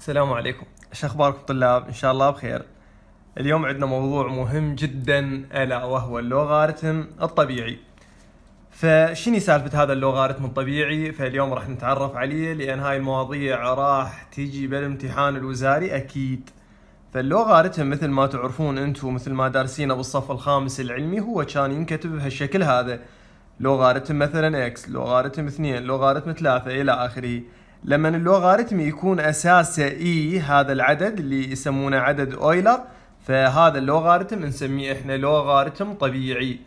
السلام عليكم ايش اخباركم طلاب ان شاء الله بخير اليوم عندنا موضوع مهم جدا الا وهو اللوغاريتم الطبيعي فشني سالفة هذا اللوغاريتم الطبيعي فاليوم راح نتعرف عليه لان هاي المواضيع راح تيجي بالامتحان الوزاري اكيد فاللوغاريتم مثل ما تعرفون انتم مثل ما دارسينه بالصف الخامس العلمي هو كان ينكتب بهالشكل هذا لوغاريتم مثلا اكس لوغاريتم اثنين لوغاريتم ثلاثة الى اخره لما اللوغاريتم يكون اساسه اي هذا العدد اللي يسمونه عدد اويلر فهذا اللوغاريتم نسميه احنا لوغاريتم طبيعي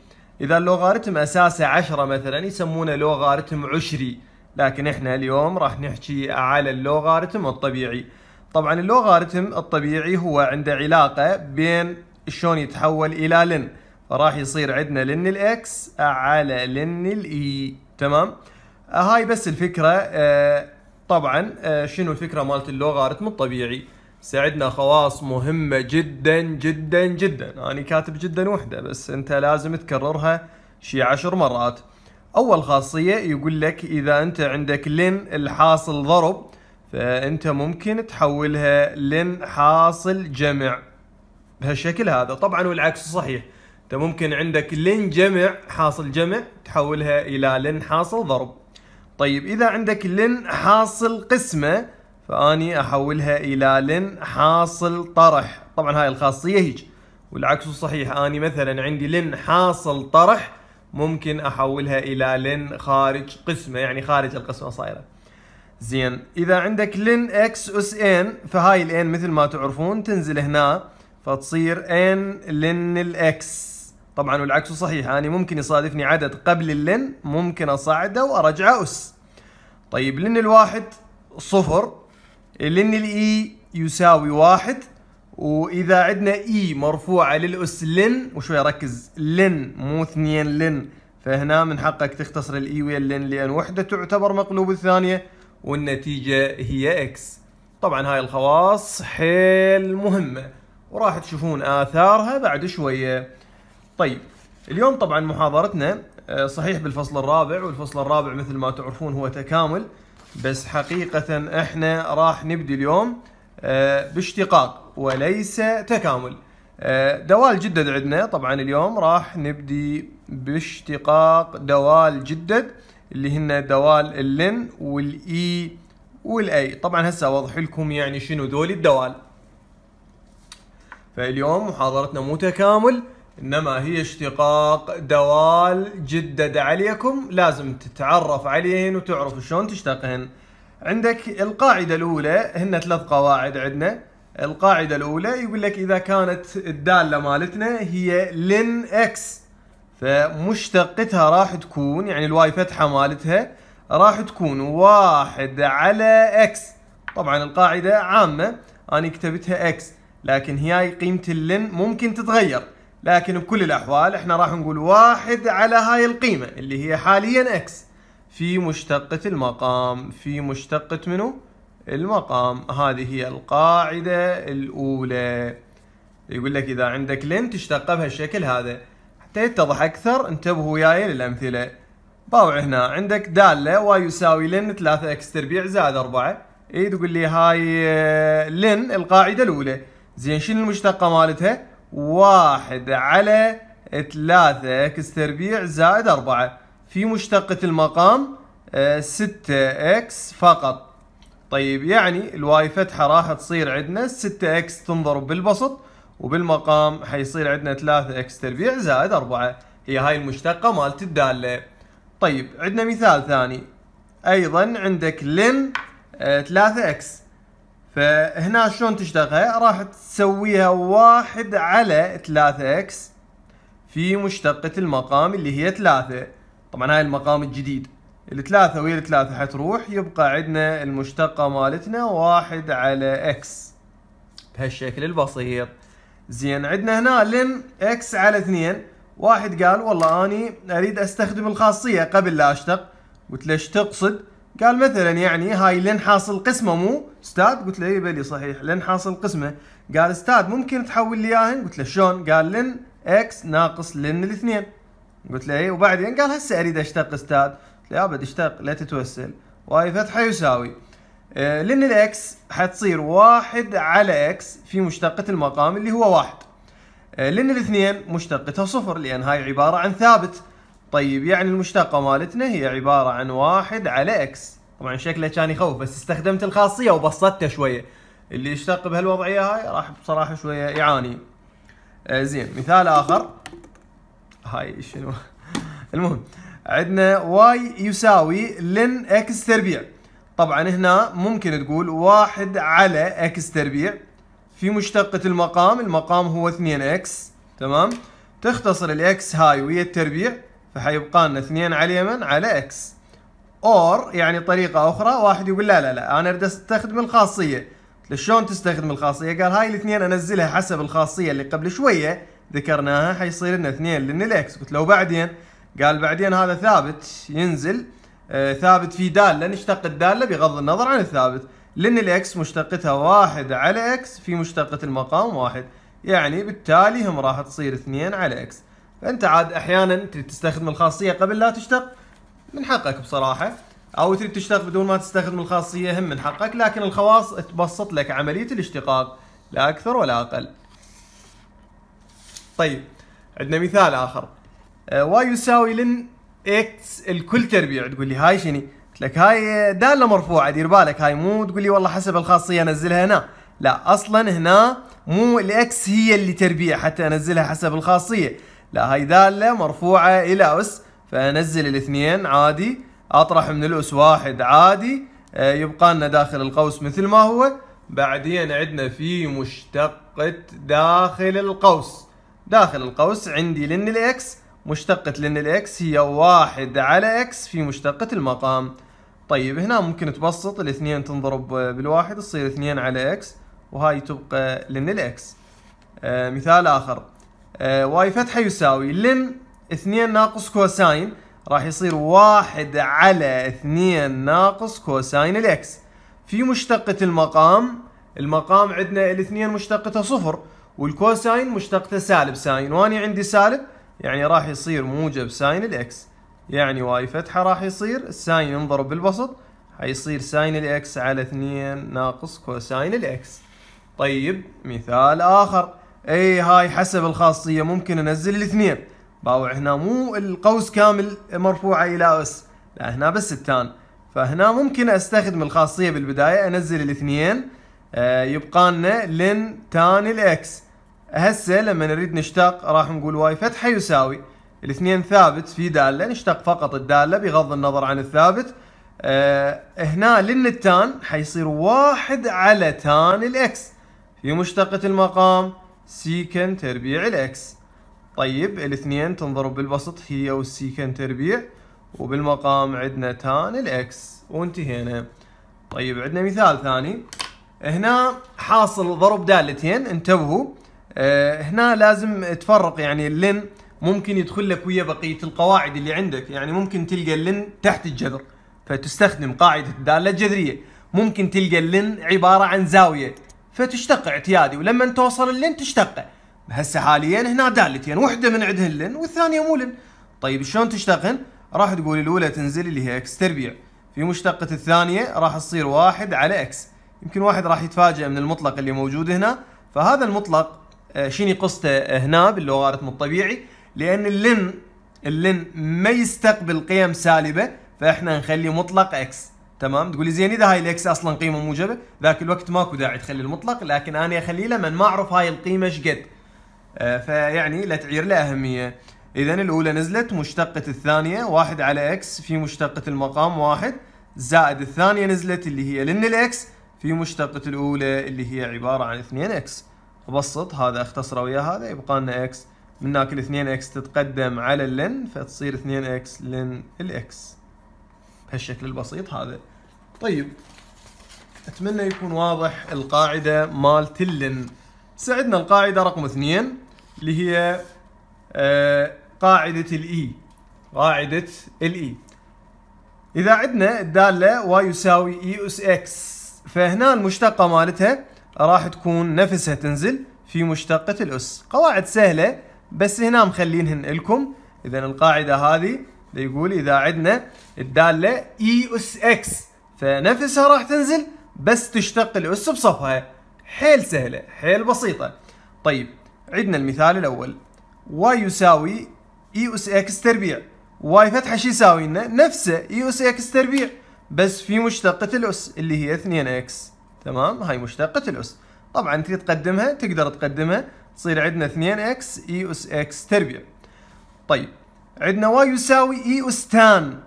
اذا اللوغاريتم اساسه 10 مثلا يسمونه لوغاريتم عشري لكن احنا اليوم راح نحكي على اللوغاريتم الطبيعي طبعا اللوغاريتم الطبيعي هو عنده علاقه بين شلون يتحول الى لن فراح يصير عندنا لن الاكس على لن الاي تمام هاي بس الفكره آه، طبعا آه، شنو الفكره مالت اللوغاريتم الطبيعي ساعدنا خواص مهمه جدا جدا جدا انا يعني كاتب جدا وحده بس انت لازم تكررها شي عشر مرات اول خاصيه يقول لك اذا انت عندك لن الحاصل ضرب فانت ممكن تحولها لن حاصل جمع بهالشكل هذا طبعا والعكس صحيح انت ممكن عندك لن جمع حاصل جمع تحولها الى لن حاصل ضرب طيب إذا عندك لن حاصل قسمة فأني أحولها إلى لن حاصل طرح طبعا هاي الخاصية هيج والعكس صحيح أني مثلا عندي لن حاصل طرح ممكن أحولها إلى لن خارج قسمة يعني خارج القسمة صايرة زين إذا عندك لن إكس أس إن فهاي الإن مثل ما تعرفون تنزل هنا فتصير إن لن الإكس طبعا والعكس صحيح أنا ممكن يصادفني عدد قبل اللن ممكن أصعده وأرجعه أس طيب لن الواحد صفر لن الإي e يساوي واحد وإذا عندنا إي e مرفوعة للأس لن وشوي ركز لن مو اثنين لن فهنا من حقك تختصر الإي e ويا اللن لأن وحدة تعتبر مقلوب الثانية والنتيجة هي إكس طبعا هاي الخواص حيل مهمة وراح تشوفون آثارها بعد شوية طيب اليوم طبعا محاضرتنا آه، صحيح بالفصل الرابع والفصل الرابع مثل ما تعرفون هو تكامل بس حقيقة احنا راح نبدي اليوم آه، باشتقاق وليس تكامل آه، دوال جدد عندنا طبعا اليوم راح نبدي باشتقاق دوال جدد اللي هن دوال اللن والاي والاي طبعا هسه اوضح لكم يعني شنو دول الدوال فاليوم محاضرتنا مو تكامل إنما هي اشتقاق دوال جدد عليكم لازم تتعرف عليهن وتعرف شلون تشتقهن عندك القاعدة الأولى هن ثلاث قواعد عندنا القاعدة الأولى يقول لك إذا كانت الدالة مالتنا هي لن إكس فمشتقتها راح تكون يعني الواي فتحة مالتها راح تكون واحد على إكس طبعا القاعدة عامة أنا كتبتها إكس لكن هي قيمة اللن ممكن تتغير لكن بكل الأحوال احنا راح نقول واحد على هاي القيمة اللي هي حاليا X في مشتقة المقام في مشتقة منو؟ المقام هذه هي القاعدة الأولى يقول لك إذا عندك لين تشتق بهالشكل هذا حتى يتضح أكثر انتبهوا وياي للأمثلة باوع هنا عندك دالة يساوي لن 3 اكس تربيع زائد 4 اي تقول لي هاي لن آه، القاعدة الأولى زين شنو المشتقة مالتها؟ واحد على ثلاثة اكس تربيع زائد أربعة في مشتقة المقام آه، ستة اكس فقط طيب يعني الواي فتحة راح تصير عندنا ستة اكس تنضرب بالبسط وبالمقام حيصير عندنا ثلاثة اكس تربيع زائد أربعة هي هاي المشتقة مالت الدالة طيب عندنا مثال ثاني أيضا عندك لن آه، ثلاثة اكس فهنا شلون تشتغل راح تسويها واحد على 3 اكس في مشتقة المقام اللي هي 3 طبعا هاي المقام الجديد الثلاثة ويا الثلاثة حتروح يبقى عندنا المشتقة مالتنا واحد على اكس بهالشكل البسيط زين عندنا هنا لم اكس على اثنين واحد قال والله اني اريد استخدم الخاصية قبل لا اشتق قلت له ايش تقصد؟ قال مثلا يعني هاي لن حاصل قسمة مو؟ استاذ قلت له اي بلي صحيح لن حاصل قسمه قال استاذ ممكن تحول لي اياهن قلت له شلون قال لن اكس ناقص لن الاثنين قلت له اي وبعدين قال هسه اريد اشتق استاذ قلت له ابد اشتق لا تتوسل واي فتحه يساوي آه، لن الاكس حتصير واحد على اكس في مشتقة المقام اللي هو واحد آه، لن الاثنين مشتقتها صفر لان هاي عبارة عن ثابت طيب يعني المشتقة مالتنا هي عبارة عن واحد على اكس طبعا شكله كان يخوف بس استخدمت الخاصيه وبسطته شويه اللي يشتق بهالوضعيه هاي راح بصراحه شويه يعاني آه زين مثال اخر هاي شنو المهم عندنا واي يساوي لن اكس تربيع طبعا هنا ممكن تقول واحد على اكس تربيع في مشتقة المقام المقام هو 2 اكس تمام تختصر الاكس هاي ويا التربيع فحيبقى لنا 2 على اليمن على اكس اور يعني طريقه اخرى واحد يقول لا لا لا انا اريد استخدم الخاصيه شلون تستخدم الخاصيه قال هاي الاثنين انزلها حسب الخاصيه اللي قبل شويه ذكرناها حيصير لنا اثنين لان الاكس قلت له بعدين قال بعدين هذا ثابت ينزل آه ثابت في داله نشتق الداله بغض النظر عن الثابت لان الاكس مشتقتها واحد على اكس في مشتقه المقام واحد يعني بالتالي هم راح تصير اثنين على اكس فانت عاد احيانا تستخدم الخاصيه قبل لا تشتق من حقك بصراحه او تريد تشتغل بدون ما تستخدم الخاصيه هم من حقك لكن الخواص تبسط لك عمليه الاشتقاق لا اكثر ولا اقل طيب عندنا مثال اخر واي يساوي لن اكس الكل تربيع تقول لي هاي شني قلت لك هاي داله مرفوعه دير بالك هاي مو تقول لي والله حسب الخاصيه انزلها هنا لا اصلا هنا مو الاكس هي اللي تربيع حتى انزلها حسب الخاصيه لا هاي داله مرفوعه الى اس فانزل الاثنين عادي اطرح من الاس واحد عادي آه، يبقى لنا داخل القوس مثل ما هو بعدين عندنا في مشتقة داخل القوس داخل القوس عندي لن الاكس مشتقة لن الاكس هي واحد على اكس في مشتقة المقام طيب هنا ممكن تبسط الاثنين تنضرب بالواحد تصير اثنين على اكس وهاي تبقى لن الاكس آه مثال اخر آه واي فتحة يساوي لن 2 ناقص كوساين راح يصير واحد على 2 ناقص كوساين الاكس في مشتقة المقام المقام عندنا الاثنين مشتقته صفر والكوساين مشتقته سالب ساين واني عندي سالب يعني راح يصير موجب ساين الاكس يعني واي فتحة راح يصير الساين انضرب بالبسط حيصير ساين الاكس على 2 ناقص كوساين الاكس طيب مثال اخر اي هاي حسب الخاصية ممكن انزل الاثنين باوع هنا مو القوس كامل مرفوعة إلى أس لا هنا بس التان فهنا ممكن استخدم الخاصية بالبداية انزل الاثنين آه، يبقى لنا لن تان الاكس هسه لما نريد نشتق راح نقول واي فتحة يساوي الاثنين ثابت في دالة نشتق فقط الدالة بغض النظر عن الثابت آه هنا لن التان حيصير واحد على تان الاكس في مشتقة المقام سيكن تربيع الاكس طيب الاثنين تنضرب بالبسط هي والسيكنت تربيع وبالمقام عندنا تان الاكس وانتهينا طيب عندنا مثال ثاني هنا حاصل ضرب دالتين انتبهوا اه هنا لازم تفرق يعني اللن ممكن يدخل لك ويا بقيه القواعد اللي عندك يعني ممكن تلقى اللن تحت الجذر فتستخدم قاعده الداله الجذريه ممكن تلقى اللن عباره عن زاويه فتشتق اعتيادي ولما توصل اللن تشتقه هسه حاليا هنا دالتين وحده من عندهن والثانيه مولن طيب شلون تشتقن راح تقول الاولى تنزل اللي هي اكس تربيع في مشتقة الثانية راح تصير واحد على اكس يمكن واحد راح يتفاجئ من المطلق اللي موجود هنا فهذا المطلق آه، شنو قصته هنا باللوغاريتم الطبيعي لان اللن اللن ما يستقبل قيم سالبة فاحنا نخلي مطلق اكس تمام تقولي زين اذا هاي الاكس اصلا قيمه موجبه ذاك الوقت ماكو داعي تخلي المطلق لكن انا اخليه لما ما اعرف هاي القيمه ايش قد آه، فيعني لا تعير لها أهمية إذا الأولى نزلت مشتقة الثانية واحد على إكس في مشتقة المقام واحد زائد الثانية نزلت اللي هي لن الإكس في مشتقة الأولى اللي هي عبارة عن 2 إكس أبسط هذا أختصره ويا هذا يبقى لنا إكس من هناك ال 2 إكس تتقدم على اللن فتصير 2 إكس لن الإكس بهالشكل البسيط هذا طيب أتمنى يكون واضح القاعدة مالت اللن سعدنا القاعدة رقم اثنين اللي هي آه، قاعدة الإي e. قاعدة الإي e. إذا عندنا الدالة واي يساوي إي e أس إكس فهنا المشتقة مالتها راح تكون نفسها تنزل في مشتقة الأس قواعد سهلة بس هنا مخلينهن لكم إذا القاعدة هذه يقول إذا عندنا الدالة إي أس إكس فنفسها راح تنزل بس تشتق الأس بصفها حيل سهلة حيل بسيطة طيب عندنا المثال الأول واي يساوي اي e اس اكس تربيع واي فتحة شو يساوي لنا نفسه اي e اس اكس تربيع بس في مشتقة الأس اللي هي 2 اكس تمام هاي مشتقة الأس طبعا تقدر تقدمها تقدر تقدمها تصير عندنا 2 اكس اي e اس اكس تربيع طيب عندنا واي يساوي اي اس تان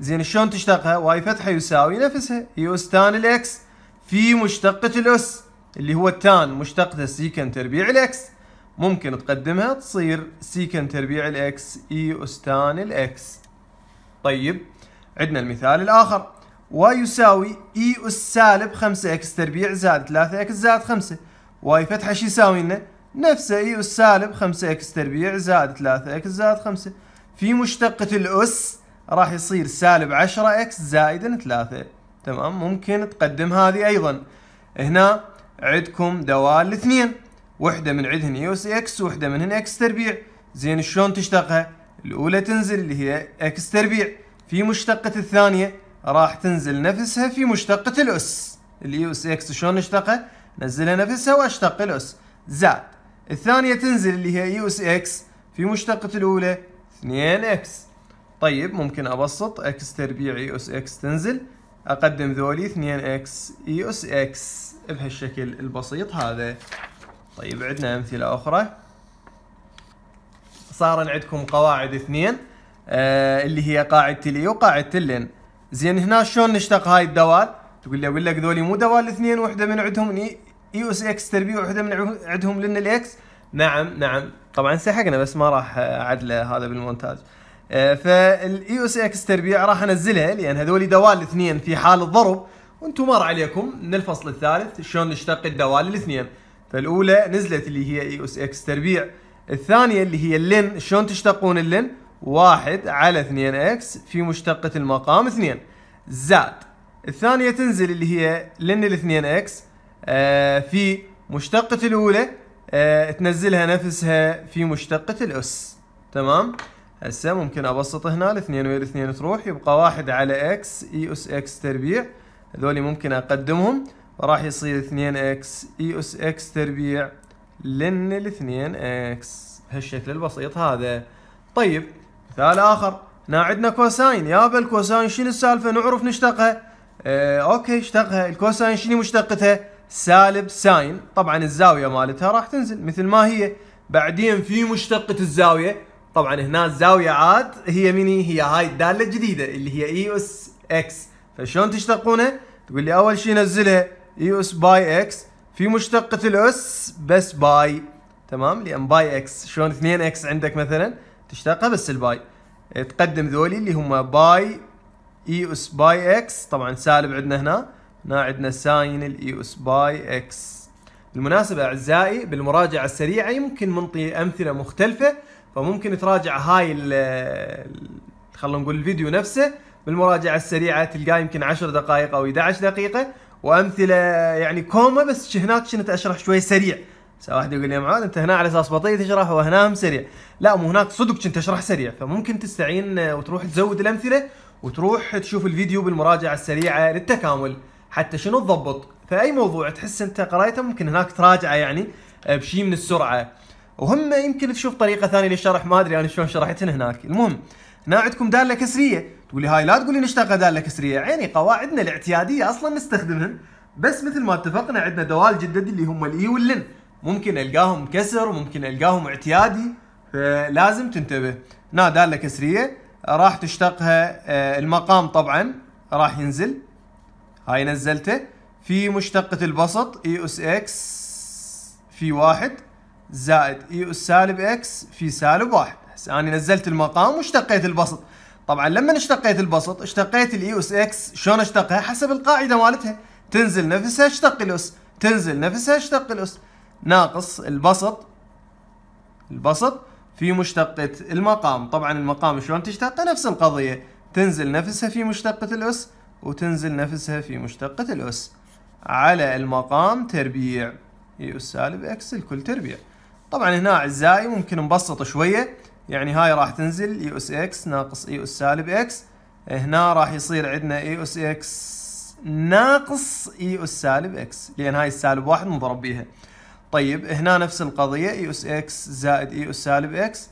زين شلون تشتقها واي فتحة يساوي نفسها اي اس تان الاكس في مشتقة الأس اللي هو التان مشتقته سيكن تربيع الاكس ممكن تقدمها تصير سيكن تربيع الاكس اي اس تان الاكس طيب عندنا المثال الاخر واي يساوي اي اس سالب 5 اكس تربيع زائد 3 اكس زائد 5 واي فتحه شو يساوي لنا؟ نفسه اي اس سالب 5 اكس تربيع زائد 3 اكس زائد 5 في مشتقة الاس راح يصير سالب 10 اكس زائد 3 تمام ممكن تقدم هذه ايضا هنا عندكم دوال الاثنين وحده من عندهن اي اس اكس وحده منهن اكس تربيع زين شلون تشتقها الاولى تنزل اللي هي اكس تربيع في مشتقة الثانية راح تنزل نفسها في مشتقة الاس الاي اس اكس شلون نشتقها نزلها نفسها واشتق الاس زائد الثانية تنزل اللي هي يو اس اكس في مشتقة الأولى 2 اكس طيب ممكن أبسط اكس تربيع يو اس اكس تنزل أقدم ذولي 2 اكس يو اس اكس بهالشكل البسيط هذا طيب عندنا امثله اخرى صار عندكم قواعد اثنين آه اللي هي قاعده لي وقاعده لن زين هنا شلون نشتق هاي الدوال تقول لي اقول لك ذولي مو دوال اثنين وحده من عندهم اي اس اكس تربيع وحده من عندهم لن الاكس نعم نعم طبعا سحقنا بس ما راح اعدله هذا بالمونتاج آه فالاي اس اكس تربيع راح انزلها لان هذول دوال اثنين في حال الضرب وانتم مر عليكم من الفصل الثالث شلون نشتق الدوال الاثنين فالاولى نزلت اللي هي اي اس اكس تربيع الثانيه اللي هي اللن شلون تشتقون اللن واحد على 2 اكس في مشتقة المقام 2 زائد الثانية تنزل اللي هي لن ال 2 اكس آه في مشتقة الأولى آه تنزلها نفسها في مشتقة الأس تمام هسه ممكن أبسط هنا الاثنين ويا الاثنين تروح يبقى واحد على اكس اي اس اكس تربيع هذولي ممكن أقدمهم راح يصير 2 اكس اي اس اكس تربيع لن ال 2 اكس هالشكل البسيط هذا طيب مثال اخر هنا عندنا كوساين يابا الكوساين شنو السالفه نعرف نشتقها آه اوكي اشتقها الكوساين شنو مشتقتها سالب ساين طبعا الزاويه مالتها راح تنزل مثل ما هي بعدين في مشتقه الزاويه طبعا هنا الزاويه عاد هي مني هي هاي الداله الجديده اللي هي اي اس اكس فشلون تشتقونها تقول لي اول شيء نزلها يو اس باي اكس في مشتقة الاس بس باي تمام لان باي اكس شلون 2 اكس عندك مثلا تشتقها بس الباي إيه، تقدم ذولي اللي هم باي اي اس باي اكس طبعا سالب عندنا هنا هنا عندنا ساين الاي اس باي اكس بالمناسبة اعزائي بالمراجعة السريعة يمكن نعطي امثلة مختلفة فممكن تراجع هاي خلينا نقول الفيديو نفسه بالمراجعة السريعة تلقاه يمكن 10 دقائق او 11 دقيقة وامثله يعني كوما بس هناك كنت اشرح شوي سريع واحد يقول لي معاذ انت هنا على اساس بطيء تشرح وهنا هم سريع لا مو هناك صدق كنت اشرح سريع فممكن تستعين آه، وتروح تزود الامثله وتروح تشوف الفيديو بالمراجعه السريعه للتكامل حتى شنو تضبط فاي موضوع تحس انت قرايته ممكن هناك تراجعه يعني آه، بشيء من السرعه وهم يمكن تشوف طريقه ثانيه للشرح ما ادري انا يعني شلون شرحتهن هناك المهم هنا عندكم داله كسريه تقولي هاي لا تقولي نشتغل داله كسريه عيني قواعدنا الاعتياديه اصلا نستخدمها بس مثل ما اتفقنا عندنا دوال جدد اللي هم الاي واللن ممكن القاهم كسر وممكن القاهم اعتيادي فلازم تنتبه هنا داله كسريه راح تشتقها آه، المقام طبعا راح ينزل هاي نزلته في مشتقة البسط اي اس اكس في واحد زائد اي اس سالب اكس في سالب واحد اكس انا يعني نزلت المقام واشتقيت البسط طبعا لما اشتقيت البسط اشتقيت الاي اس اكس شلون اشتقها حسب القاعده مالتها تنزل نفسها اشتق الاس e تنزل نفسها اشتق الاس e ناقص البسط البسط في مشتقة المقام طبعا المقام شلون تشتق نفس القضية تنزل نفسها في مشتقة الأس e وتنزل نفسها في مشتقة الأس على المقام تربيع اي اس سالب اكس الكل تربيع طبعا هنا اعزائي ممكن نبسط شوية يعني هاي راح تنزل اي اس اكس ناقص اي اس سالب اكس هنا راح يصير عندنا اي اس اكس ناقص اي اس سالب اكس لان هاي السالب واحد نضرب بيها طيب هنا نفس القضيه اي اس اكس زائد اي اس سالب اكس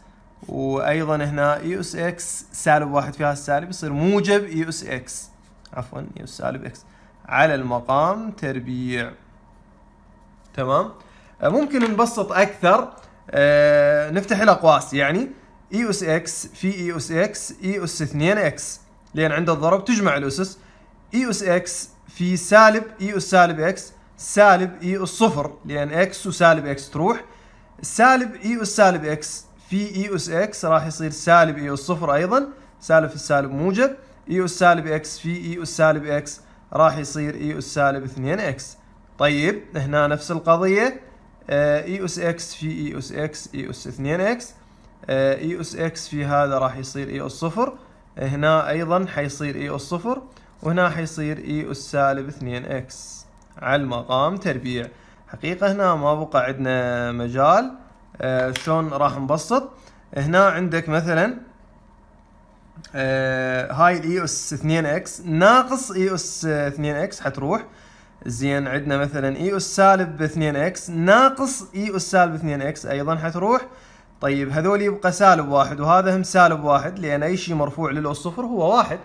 وايضا هنا اي اس اكس سالب واحد فيها السالب يصير موجب اي اس اكس عفوا اي اس سالب اكس على المقام تربيع تمام ممكن نبسط اكثر آه، نفتح الاقواس يعني اي اس اكس في اي اس اكس اي اس 2 اكس لان عند الضرب تجمع الاسس اي اس اكس في سالب اي اس سالب اكس سالب اي اس صفر لان اكس وسالب اكس تروح سالب اي اس سالب اكس في اي اس اكس راح يصير سالب اي اس صفر ايضا سالب في السالب موجب اي اس سالب اكس في اي اس سالب اكس راح يصير اي اس سالب 2 اكس طيب هنا نفس القضيه آه، اي اس اكس في اي اس اكس اي اس 2 اكس اي اس اكس في هذا راح يصير اي e اس صفر آه، هنا ايضا حيصير اي e اس صفر وهنا حيصير اي e اس سالب اثنين اكس على المقام تربيع حقيقة هنا ما بقى عندنا مجال آه شلون راح نبسط هنا عندك مثلا آه هاي الاي اس 2 اكس ناقص اي اس 2 اكس حتروح زين عندنا مثلا اي اس سالب 2 اكس ناقص اي اس سالب 2 اكس ايضا حتروح طيب هذول يبقى سالب واحد وهذا هم سالب واحد لأن أي شيء مرفوع للصفر هو واحد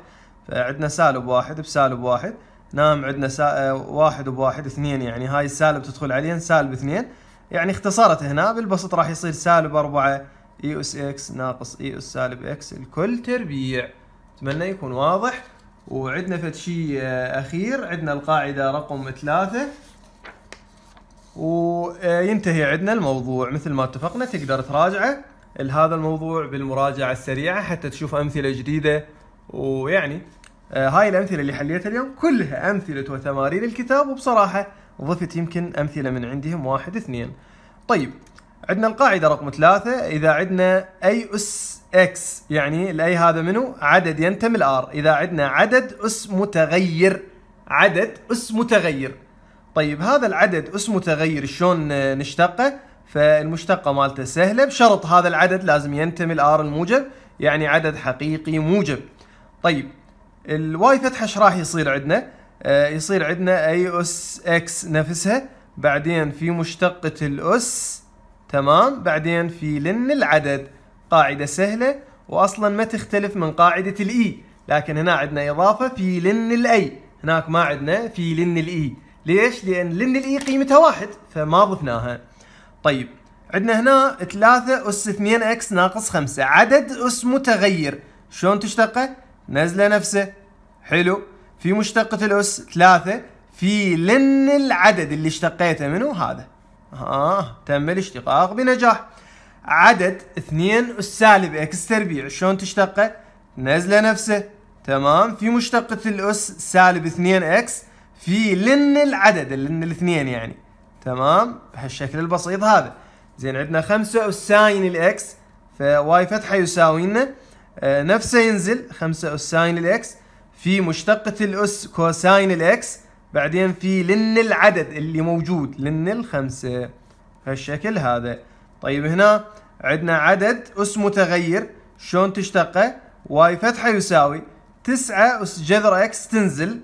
فعندنا سالب واحد بسالب واحد نعم عندنا سا... آه، واحد بواحد اثنين يعني هاي السالب تدخل عليهن سالب اثنين يعني اختصرت هنا بالبسط راح يصير سالب أربعة اي اس اكس ناقص اي e اس سالب اكس الكل تربيع اتمنى يكون واضح وعندنا فد شيء آه، اخير عندنا القاعده رقم ثلاثة وينتهي عندنا الموضوع مثل ما اتفقنا تقدر تراجعه لهذا الموضوع بالمراجعة السريعة حتى تشوف أمثلة جديدة ويعني آه، هاي الأمثلة اللي حليتها اليوم كلها أمثلة وتمارين الكتاب وبصراحة ضفت يمكن أمثلة من عندهم واحد اثنين طيب عندنا القاعدة رقم ثلاثة إذا عندنا أي أس إكس يعني الأي هذا منو عدد ينتمي الآر إذا عندنا عدد أس متغير عدد أس متغير طيب هذا العدد اسمه تغير شلون نشتقه فالمشتقه مالته سهله بشرط هذا العدد لازم ينتمي لار الموجب يعني عدد حقيقي موجب طيب الواي فتحه ايش راح يصير عندنا آه، يصير عندنا اي اس اكس نفسها بعدين في مشتقه الاس تمام بعدين في لن العدد قاعده سهله واصلا ما تختلف من قاعده الاي e، لكن هنا عندنا اضافه في لن الاي هناك ما عندنا في لن الاي e. ليش؟ لان لن الاي e قيمتها واحد فما ضفناها. طيب عندنا هنا 3 اس 2 اكس ناقص 5 عدد اس متغير شلون تشتقه؟ نزله نفسه حلو في مشتقة الاس 3 في لن العدد اللي اشتقيته منه هذا ها آه، تم الاشتقاق بنجاح عدد 2 اس سالب اكس تربيع شلون تشتقه؟ نزله نفسه تمام في مشتقة الاس سالب 2 اكس في لن العدد لن الاثنين يعني تمام بهالشكل البسيط هذا زين عندنا خمسة ساين الإكس فواي فتحة يساوي لنا آه، نفسه ينزل خمسة ساين الإكس في مشتقة الأس كوساين الإكس بعدين في لن العدد اللي موجود لن الخمسة هالشكل هذا طيب هنا عندنا عدد أس متغير شلون تشتقه واي فتحة يساوي تسعة أس جذر إكس تنزل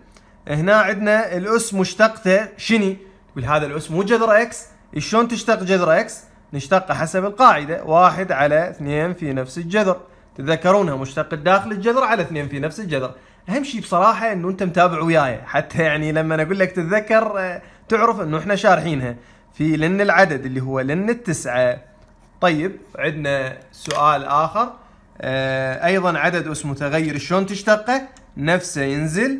هنا عندنا الاس مشتقته شني تقول هذا الاس مو جذر اكس شلون تشتق جذر اكس نشتقه حسب القاعده واحد على اثنين في نفس الجذر تتذكرونها مشتق الداخل الجذر على اثنين في نفس الجذر اهم شيء بصراحه انه انت متابع وياي حتى يعني لما اقول لك تتذكر آه، تعرف انه احنا شارحينها في لن العدد اللي هو لن التسعه طيب عندنا سؤال اخر آه، ايضا عدد اس متغير شلون تشتقه نفسه ينزل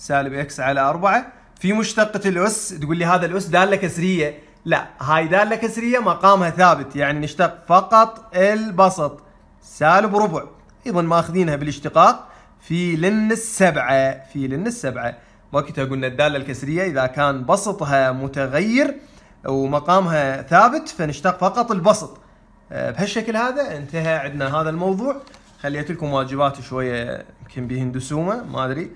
سالب اكس على 4 في مشتقة الأس تقول لي هذا الأس دالة كسرية لا هاي دالة كسرية مقامها ثابت يعني نشتق فقط البسط سالب ربع أيضا ماخذينها بالاشتقاق في لن السبعة في لن السبعة وقتها قلنا الدالة الكسرية إذا كان بسطها متغير ومقامها ثابت فنشتق فقط البسط أه، بهالشكل هذا انتهى عندنا هذا الموضوع خليت لكم واجبات شوية يمكن بهندسومة ما أدري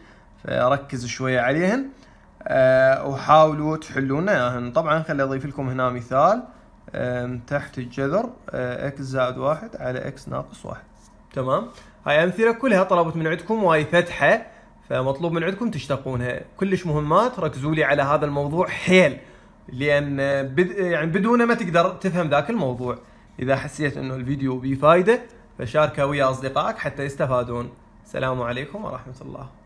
ركز شويه عليهن آه، وحاولوا تحلونه اياهن طبعا خلي اضيف لكم هنا مثال تحت الجذر آه، x اكس زائد واحد على اكس ناقص واحد تمام هاي امثله كلها طلبت من عندكم وهي فتحه فمطلوب من عندكم تشتقونها كلش مهمات ركزوا لي على هذا الموضوع حيل لان بد... يعني بدونه ما تقدر تفهم ذاك الموضوع اذا حسيت انه الفيديو بفائده فشاركه ويا اصدقائك حتى يستفادون السلام عليكم ورحمه الله